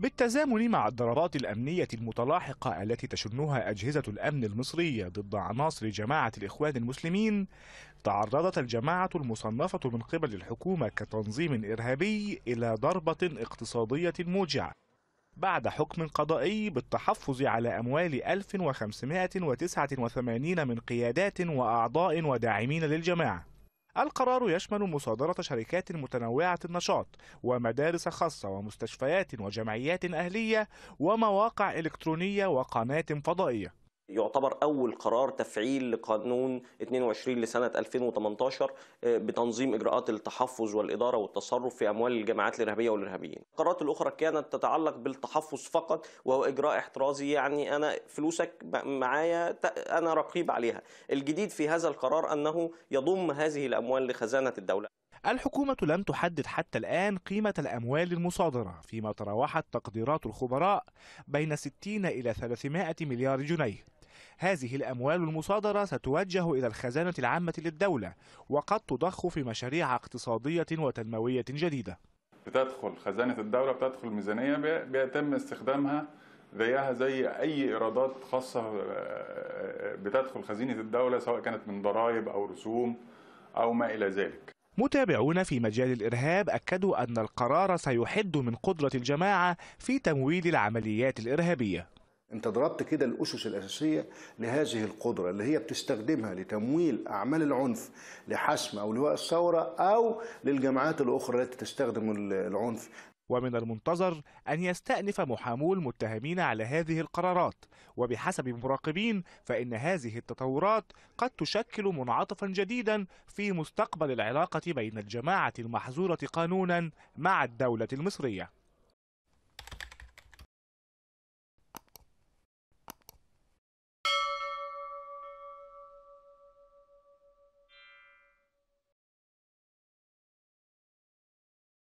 بالتزامن مع الضربات الأمنية المتلاحقة التي تشنها أجهزة الأمن المصرية ضد عناصر جماعة الإخوان المسلمين تعرضت الجماعة المصنفة من قبل الحكومة كتنظيم إرهابي إلى ضربة اقتصادية موجعة بعد حكم قضائي بالتحفظ على أموال 1589 من قيادات وأعضاء وداعمين للجماعة القرار يشمل مصادرة شركات متنوعة النشاط ومدارس خاصة ومستشفيات وجمعيات أهلية ومواقع إلكترونية وقناة فضائية يعتبر أول قرار تفعيل لقانون 22 لسنة 2018 آه، بتنظيم إجراءات التحفظ والإدارة والتصرف في أموال الجماعات الإرهابية والإرهابيين. القرارات الأخرى كانت تتعلق بالتحفظ فقط وهو إجراء احترازي يعني أنا فلوسك معايا أنا رقيب عليها. الجديد في هذا القرار أنه يضم هذه الأموال لخزانة الدولة. الحكومة لم تحدد حتى الآن قيمة الأموال المصادرة فيما تراوحت تقديرات الخبراء بين 60 إلى 300 مليار جنيه هذه الأموال المصادرة ستوجه إلى الخزانة العامة للدولة وقد تضخ في مشاريع اقتصادية وتنموية جديدة بتدخل خزانة الدولة بتدخل الميزانية بيتم استخدامها زيها زي أي إيرادات خاصة آه، آه، بتدخل خزينة الدولة سواء كانت من ضرائب أو رسوم أو ما إلى ذلك متابعون في مجال الإرهاب أكدوا أن القرار سيحد من قدرة الجماعة في تمويل العمليات الإرهابية انت ضربت كده الاسس الاساسيه لهذه القدره اللي هي بتستخدمها لتمويل اعمال العنف لحسم او لواء الثوره او للجماعات الاخرى التي تستخدم العنف ومن المنتظر أن يستأنف محامو المتهمين على هذه القرارات وبحسب مراقبين فإن هذه التطورات قد تشكل منعطفا جديدا في مستقبل العلاقة بين الجماعة المحظورة قانونا مع الدولة المصرية